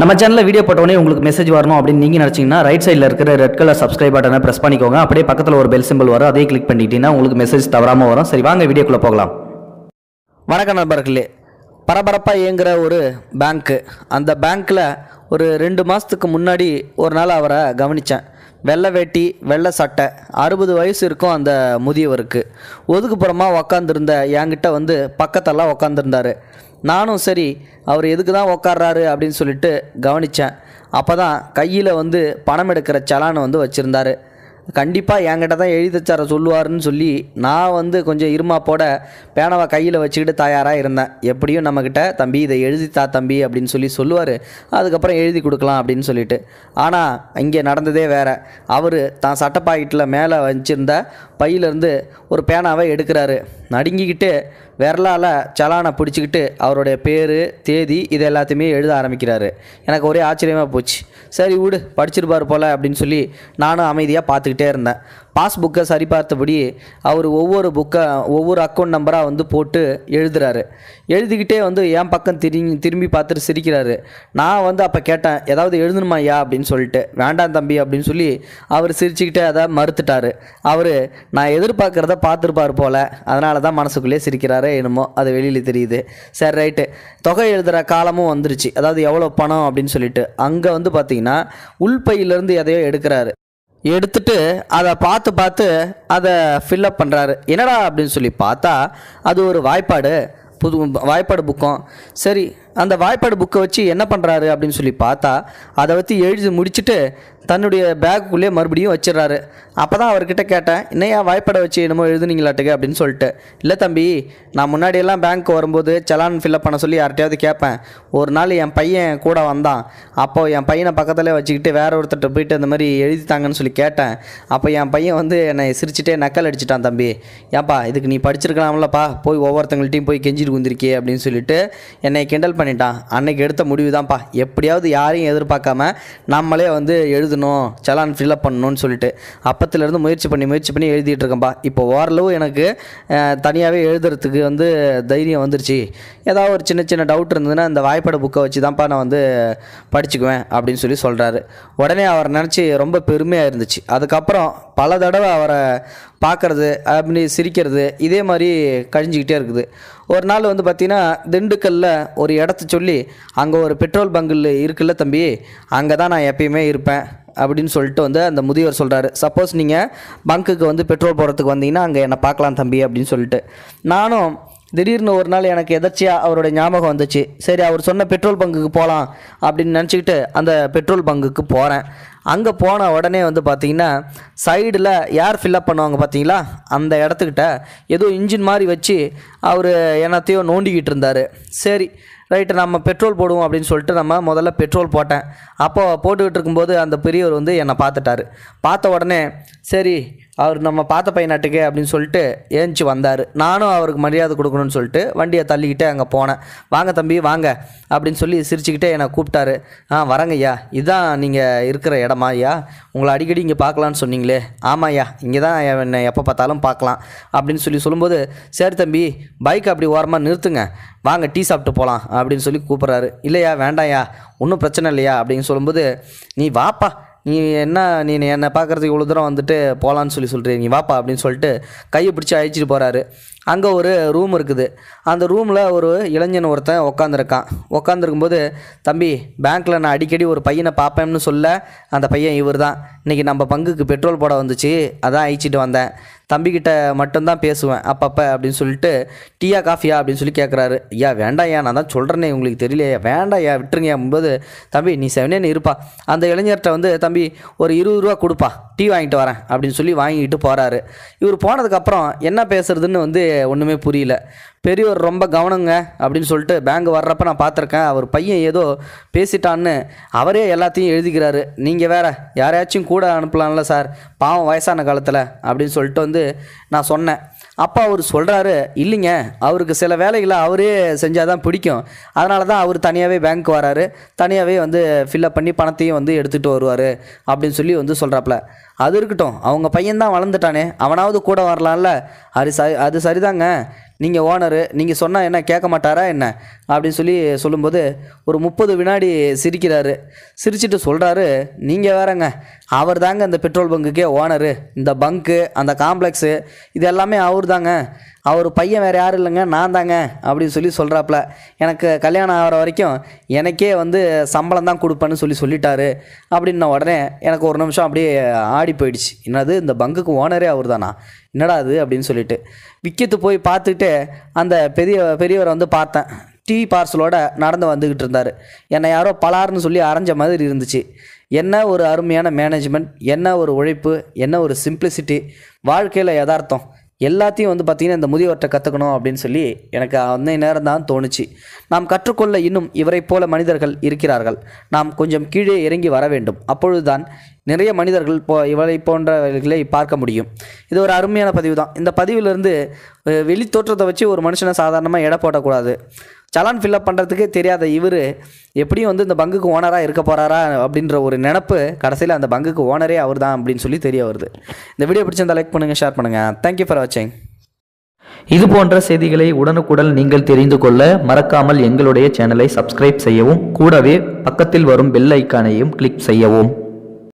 நம்ம சேனலில் வீடியோ போட்டவனே உங்களுக்கு மெசேஜ் வரணும் அப்படின்னு நீங்கள் நினச்சிங்கன்னா ரைட் சைடில் இருக்கிற ரெட் கலர் சப்ஸ்கிரைப் பட்டனை ப்ரெஸ் பண்ணிக்கோங்க அப்படியே பக்கத்தில் ஒரு பெல் சிம்பிள் வரும் அதே கிளிக் பண்ணிக்கிட்டீங்கன்னா உங்களுக்கு மெசேஜ் தவறாமல் வரும் சரி வாங்க வீடியோக்குள்ளே போகலாம் வணக்கம் நண்பர்களே பரபரப்பாக இயங்குகிற ஒரு பேங்க்கு அந்த பேங்க்கில் ஒரு ரெண்டு மாதத்துக்கு முன்னாடி ஒரு நாள் அவரை கவனித்தேன் வெள்ளை வேட்டி வெள்ளை சட்டை அறுபது வயசு இருக்கும் அந்த முதியவருக்கு ஒதுக்குப்புறமாக உக்காந்துருந்த என்கிட்ட வந்து பக்கத்தெல்லாம் உக்காந்துருந்தார் நானும் சரி அவர் எதுக்கு தான் உக்காடுறாரு அப்படின்னு சொல்லிட்டு கவனித்தேன் அப்போ தான் கையில் வந்து பணம் எடுக்கிற சலானை வந்து வச்சுருந்தார் கண்டிப்பாக என்கிட்ட தான் எழுதிச்சார சொல்லுவார்னு சொல்லி நான் வந்து கொஞ்சம் இருமாப்போட பேனாவை கையில் வச்சுக்கிட்டு தயாராக இருந்தேன் எப்படியும் நம்மக்கிட்ட தம்பி இதை எழுதித்தா தம்பி அப்படின்னு சொல்லி சொல்லுவார் அதுக்கப்புறம் எழுதி கொடுக்கலாம் அப்படின்னு சொல்லிட்டு ஆனால் இங்கே நடந்ததே வேறு அவர் தான் சட்டை பாக்கெட்டில் மேலே வச்சுருந்த பையிலேருந்து ஒரு பேனாவை எடுக்கிறாரு நடுங்கிக்கிட்டு விரலால் சலானை பிடிச்சிக்கிட்டு அவருடைய பேர் தேதி இது எல்லாத்தையுமே எழுத ஆரம்பிக்கிறாரு எனக்கு ஒரே ஆச்சரியமாக போச்சு சரி விடு படிச்சிருப்பார் போல் அப்படின்னு சொல்லி நானும் அமைதியாக பார்த்துக்கிட்டே இருந்தேன் பாஸ் புக்கை சரி பார்த்தபடி அவர் ஒவ்வொரு புக்கை ஒவ்வொரு அக்கௌண்ட் நம்பராக வந்து போட்டு எழுதுறாரு எழுதிக்கிட்டே வந்து என் பக்கம் திரு திரும்பி பார்த்துட்டு சிரிக்கிறாரு நான் வந்து அப்போ கேட்டேன் ஏதாவது எழுதணுமா ஐயா அப்படின்னு சொல்லிட்டு வேண்டாம் தம்பி அப்படின்னு சொல்லி அவர் சிரிச்சுக்கிட்டே அதை மறுத்துட்டார் அவர் நான் எதிர்பார்க்குறத பார்த்துருப்பார் போல் அதனால தான் மனசுக்குள்ளே சிரிக்கிறாரு என்னமோ அது வெளியில் தெரியுது சரி ரைட்டு தொகை எழுதுகிற காலமும் வந்துருச்சு அதாவது எவ்வளோ பணம் அப்படின்னு சொல்லிட்டு அங்கே வந்து பார்த்தீங்கன்னா உள்பையிலேருந்து எதையோ எடுக்கிறாரு எடுத்துட்டு அதை பார்த்து பார்த்து அதை ஃபில்லப் பண்ணுறாரு என்னடா அப்படின்னு சொல்லி பார்த்தா அது ஒரு வாய்ப்பாடு புது வாய்ப்பாடு புக்கம் சரி அந்த வாய்ப்பாடு புக்கை வச்சு என்ன பண்ணுறாரு அப்படின்னு சொல்லி பார்த்தா அதை வச்சு எழுதி முடிச்சுட்டு தன்னுடைய பேக்குள்ளேயே மறுபடியும் வச்சிடறாரு அப்போ தான் அவர்கிட்ட கேட்டேன் என்னையா வாய்ப்பாடை வச்சு என்னமோ எழுதுனீங்களாட்டுக்கு அப்படின்னு சொல்லிட்டு இல்லை தம்பி நான் முன்னாடியெல்லாம் பேங்க் வரும்போது செலான் ஃபில்அப் பண்ண சொல்லி யார்கிட்டயாவது கேட்பேன் ஒரு நாள் என் பையன் கூட வந்தான் அப்போ என் பையனை பக்கத்தில் வச்சுக்கிட்டு வேற ஒருத்தர்கிட்ட போயிட்டு இந்த மாதிரி எழுதித்தாங்கன்னு சொல்லி கேட்டேன் அப்போ என் பையன் வந்து என்னை சிரிச்சுட்டே நக்கல் அடிச்சிட்டான் தம்பி ஏன்ப்பா இதுக்கு நீ படிச்சிருக்கலாம்லப்பா போய் ஒவ்வொருத்தங்கள்ட்டையும் போய் கெஞ்சிட்டு வந்திருக்கே அப்படின்னு சொல்லிட்டு என்னை கிண்டல் பண்ணிட்டான் அன்னைக்கு எடுத்த முடிவு தான்ப்பா எப்படியாவது யாரையும் எதிர்பார்க்காம நம்மளே வந்து எழுதணும் சலான் ஃபில்அப் பண்ணணும்னு சொல்லிட்டு அப்பத்துலேருந்து முயற்சி பண்ணி முயற்சி பண்ணி எழுதிட்டு இருக்கேன்ப்பா இப்போ ஓரளவு எனக்கு தனியாகவே எழுதுறதுக்கு வந்து தைரியம் வந்துருச்சு ஏதாவது ஒரு சின்ன சின்ன டவுட் இருந்ததுன்னா இந்த வாய்ப்பட புக்கை வச்சு தான்ப்பா நான் வந்து படிச்சுக்குவேன் அப்படின்னு சொல்லி சொல்கிறாரு உடனே அவர் நினச்சி ரொம்ப பெருமையாக இருந்துச்சு அதுக்கப்புறம் பல தடவை அவரை பார்க்குறது அப்படி சிரிக்கிறது இதே மாதிரி கழிஞ்சிக்கிட்டே இருக்குது ஒரு நாள் வந்து பார்த்திங்கன்னா திண்டுக்கல்லில் ஒரு இடத்த சொல்லி அங்கே ஒரு பெட்ரோல் பங்கில் இருக்குல்ல தம்பி அங்கே தான் நான் எப்பயுமே இருப்பேன் அப்படின்னு சொல்லிட்டு வந்து அந்த முதியவர் சொல்கிறாரு சப்போஸ் நீங்கள் பங்குக்கு வந்து பெட்ரோல் போடுறதுக்கு வந்தீங்கன்னா அங்கே என்னை பார்க்கலாம் தம்பி அப்படின்னு சொல்லிட்டு நானும் திடீர்னு ஒரு நாள் எனக்கு எதர்ச்சியாக அவருடைய ஞாபகம் வந்துச்சு சரி அவர் சொன்ன பெட்ரோல் பங்குக்கு போகலாம் அப்படின்னு நினச்சிக்கிட்டு அந்த பெட்ரோல் பங்குக்கு போகிறேன் அங்கே போன உடனே வந்து பார்த்திங்கன்னா சைடில் யார் ஃபில்லப் பண்ணுவாங்க பார்த்தீங்களா அந்த இடத்துக்கிட்ட ஏதோ இன்ஜின் மாதிரி வச்சு அவர் என்னத்தையோ நோண்டிக்கிட்டு இருந்தார் சரி ரைட்டு நம்ம பெட்ரோல் போடுவோம் அப்படின்னு சொல்லிட்டு நம்ம முதல்ல பெட்ரோல் போட்டேன் அப்போது போட்டுக்கிட்டு இருக்கும்போது அந்த பெரியவர் வந்து என்னை பார்த்துட்டாரு பார்த்த உடனே சரி அவர் நம்ம பார்த்த பையனாட்டுக்கே அப்படின்னு சொல்லிட்டு ஏஞ்சி வந்தார் நானும் அவருக்கு மரியாதை கொடுக்கணும்னு சொல்லிட்டு வண்டியை தள்ளிக்கிட்டே அங்கே போனேன் வாங்க தம்பி வாங்க அப்படின்னு சொல்லி சிரிச்சுக்கிட்டே என்னை கூப்பிட்டாரு ஆ வரங்க ஐயா இதுதான் நீங்கள் இருக்கிற இடமா ஐயா உங்களை அடிக்கடி இங்கே பார்க்கலான்னு சொன்னீங்களே ஆமாம் ஐயா இங்கே தான் என்னை எப்போ பார்த்தாலும் பார்க்கலாம் அப்படின்னு சொல்லி சொல்லும்போது சரி தம்பி பைக் அப்படி ஓரமாக நிறுத்துங்க வாங்க டீ சாப்பிட்டு போகலாம் அப்படின்னு சொல்லி கூப்பிட்றாரு இல்லையா வேண்டாயா ஒன்றும் பிரச்சனை இல்லையா அப்படின்னு சொல்லும்போது நீ வாப்பா நீ என்ன நீ என்னை பார்க்குறதுக்கு இவ்வளோ தூரம் வந்துட்டு போகலான்னு சொல்லி சொல்கிறீ நீ வாப்பா அப்படின்னு சொல்லிட்டு கையை பிடிச்சி அழைச்சிட்டு போகிறாரு அங்கே ஒரு ரூம் இருக்குது அந்த ரூமில் ஒரு இளைஞன் ஒருத்தன் உக்காந்துருக்கான் உக்காந்துருக்கும்போது தம்பி பேங்க்கில் நான் அடிக்கடி ஒரு பையனை பார்ப்பேன்னு சொல்ல அந்த பையன் இவர் தான் இன்றைக்கி நம்ம பங்குக்கு பெட்ரோல் போட வந்துச்சு அதான் அழிச்சிட்டு வந்தேன் தம்பிக்கிட்ட மட்டும்தான் பேசுவேன் அப்பப்போ அப்படின்னு சொல்லிட்டு டீயா காஃபியா அப்படின்னு சொல்லி கேட்குறாரு ஐயா வேண்டாயா நான் தான் சொல்கிறேனே உங்களுக்கு தெரியலையா வேண்டாயா விட்டுருங்க போது தம்பி நீ செவனேன்னு இருப்பா அந்த இளைஞர்கிட்ட வந்து தம்பி ஒரு இருபது ரூபா கொடுப்பா டீ வாங்கிட்டு வரேன் அப்படின்னு சொல்லி வாங்கிட்டு போகிறாரு இவர் போனதுக்கப்புறம் என்ன பேசுறதுன்னு வந்து ஒன்றுமே புரியல பெரியவர் ரொம்ப கவனங்க அப்படின்னு சொல்லிட்டு பேங்க் வர்றப்ப நான் பார்த்துருக்கேன் அவர் பையன் ஏதோ பேசிட்டான்னு அவரே எல்லாத்தையும் எழுதிக்கிறாரு நீங்கள் வேற யாரையாச்சும் கூட அனுப்பலாம்ல சார் பாவம் வயசான காலத்தில் அப்படின்னு சொல்லிட்டு வந்து நான் சொன்னேன் அப்பா அவர் சொல்கிறாரு இல்லைங்க அவருக்கு சில வேலைகளை அவரே செஞ்சால் தான் பிடிக்கும் அதனால தான் அவர் தனியாகவே பேங்க் வராரு தனியாகவே வந்து ஃபில்லப் பண்ணி பணத்தையும் வந்து எடுத்துகிட்டு வருவார் அப்படின்னு சொல்லி வந்து சொல்கிறாப்புல அது இருக்கட்டும் அவங்க பையன்தான் வளர்ந்துட்டானே அவனாவது கூட வரலாம்ல அது ச அது சரிதாங்க நீங்கள் ஓனரு நீங்கள் சொன்னால் என்ன கேட்க மாட்டாரா என்ன அப்படின்னு சொல்லி சொல்லும்போது ஒரு முப்பது வினாடி சிரிக்கிறாரு சிரிச்சுட்டு சொல்கிறாரு நீங்கள் வேறங்க அவர் தாங்க இந்த பெட்ரோல் பங்குக்கே ஓனரு இந்த பங்க்கு அந்த காம்ப்ளெக்ஸு இது எல்லாமே அவர் தாங்க அவர் பையன் வேறு யாரும் இல்லைங்க நான் தாங்க அப்படின்னு சொல்லி சொல்கிறாப்புல எனக்கு கல்யாணம் ஆகிற வரைக்கும் எனக்கே வந்து சம்பளம் தான் கொடுப்பேன்னு சொல்லி சொல்லிட்டாரு அப்படின்ன உடனே எனக்கு ஒரு நிமிஷம் அப்படியே ஆடி போயிடுச்சு என்னது இந்த பங்குக்கு ஓனரே அவர் தானா என்னடா அது அப்படின்னு சொல்லிட்டு விக்கெத்து போய் பார்த்துட்டு அந்த பெரிய பெரியவரை வந்து பார்த்தேன் டிவி பார்சலோட நடந்து வந்துக்கிட்டு இருந்தார் என்னை யாரோ பலாருன்னு சொல்லி அரைஞ்ச மாதிரி இருந்துச்சு என்ன ஒரு அருமையான மேனேஜ்மெண்ட் என்ன ஒரு உழைப்பு என்ன ஒரு சிம்பிளிசிட்டி வாழ்க்கையில் யதார்த்தம் எல்லாத்தையும் வந்து பார்த்திங்கன்னா இந்த முதியவர்கிட்ட கற்றுக்கணும் அப்படின்னு சொல்லி எனக்கு அந்த நேரம் தான் தோணுச்சு நாம் கற்றுக்கொள்ள இன்னும் இவரை போல மனிதர்கள் இருக்கிறார்கள் நாம் கொஞ்சம் கீழே இறங்கி வர வேண்டும் அப்பொழுதுதான் நிறைய மனிதர்கள் போ இவரை போன்றவர்களை பார்க்க முடியும் இது ஒரு அருமையான பதிவு தான் இந்த பதிவிலிருந்து வெளித்தோற்றத்தை வச்சு ஒரு மனுஷனை சாதாரணமாக எடை போட்டக்கூடாது சலான் ஃபில்அப் பண்ணுறதுக்கே தெரியாத இவர் எப்படியும் வந்து இந்த பங்குக்கு ஓனராக இருக்க போகிறாரா அப்படின்ற ஒரு நினப்பு கடைசியில் அந்த பங்குக்கு ஓனரே அவர் தான் அப்படின்னு சொல்லி தெரிய வருது இந்த வீடியோ பிடிச்சிருந்தா லைக் பண்ணுங்கள் ஷேர் பண்ணுங்கள் தேங்க்யூ ஃபார் வாட்சிங் இது போன்ற செய்திகளை உடனுக்குடன் நீங்கள் தெரிந்து கொள்ள மறக்காமல் எங்களுடைய சேனலை சப்ஸ்கிரைப் செய்யவும் கூடவே பக்கத்தில் வரும் பெல் ஐக்கானையும் கிளிக் செய்யவும்